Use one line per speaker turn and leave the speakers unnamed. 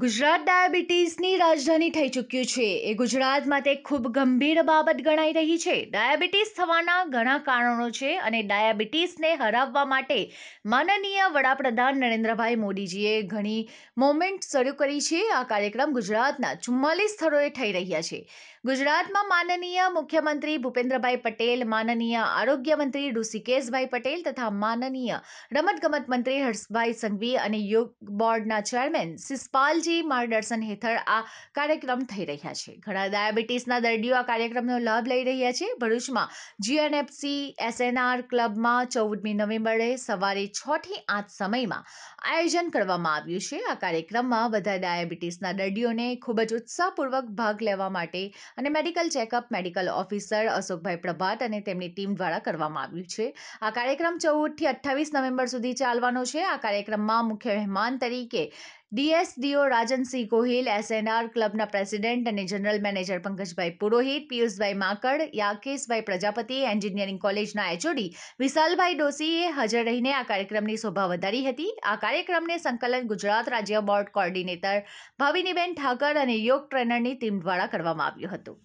ગુજરાત ડાયાબિટીસની રાજધાની થઈ ચૂક્યું છે એ ગુજરાત માટે ખૂબ ગંભીર બાબત ગણાઈ રહી છે ડાયાબિટીસ થવાના ઘણા કારણો છે અને ડાયાબિટીસને હરાવવા માટે માનનીય વડાપ્રધાન નરેન્દ્રભાઈ મોદીજીએ ઘણી મોમેન્ટ શરૂ કરી છે આ કાર્યક્રમ ગુજરાતના ચુમ્માલીસ સ્થળોએ થઈ રહ્યા છે ગુજરાતમાં માનનીય મુખ્યમંત્રી ભૂપેન્દ્રભાઈ પટેલ માનનીય આરોગ્યમંત્રી ઋષિકેશભાઈ પટેલ તથા માનનીય રમતગમત મંત્રી હર્ષભાઈ સંઘવી અને યોગ બોર્ડના ચેરમેન સિસપાલ લાલજી માર્ગદર્શન હેઠળ આ કાર્યક્રમ થઈ રહ્યા છે ઘણા ડાયાબિટીસના દર્દીઓ આ કાર્યક્રમનો લાભ લઈ રહ્યા છે ભરૂચમાં જીએનએફસી એસએનઆર ક્લબમાં ચૌદમી નવેમ્બરે સવારે છથી આઠ સમયમાં આયોજન કરવામાં આવ્યું છે આ કાર્યક્રમમાં બધા ડાયાબિટીસના દર્દીઓને ખૂબ જ ઉત્સાહપૂર્વક ભાગ લેવા માટે અને મેડિકલ ચેકઅપ મેડિકલ ઓફિસર અશોકભાઈ પ્રભાત અને તેમની ટીમ દ્વારા કરવામાં આવ્યું છે આ કાર્યક્રમ ચૌદથી અઠ્ઠાવીસ નવેમ્બર સુધી ચાલવાનો છે આ કાર્યક્રમમાં મુખ્ય મહેમાન તરીકે ડીએસડીઓ રાજનસિંહ ગોહિલ એસએનઆર ક્લબના પ્રેસિડેન્ટ અને જનરલ મેનેજર પંકજભાઈ પુરોહિત પિયુષભાઈ માકડ યાકેશભાઈ પ્રજાપતિ એન્જિનિયરિંગ કોલેજના એચઓડી વિશાલભાઈ ડોસીએ હાજર રહીને આ કાર્યક્રમની શોભા વધારી હતી આ કાર્યક્રમને સંકલન ગુજરાત રાજ્ય બોર્ડ કોર્ડિનેટર ભાવિનીબેન ઠાકર અને યોગ ટ્રેનરની ટીમ દ્વારા કરવામાં આવ્યું હતું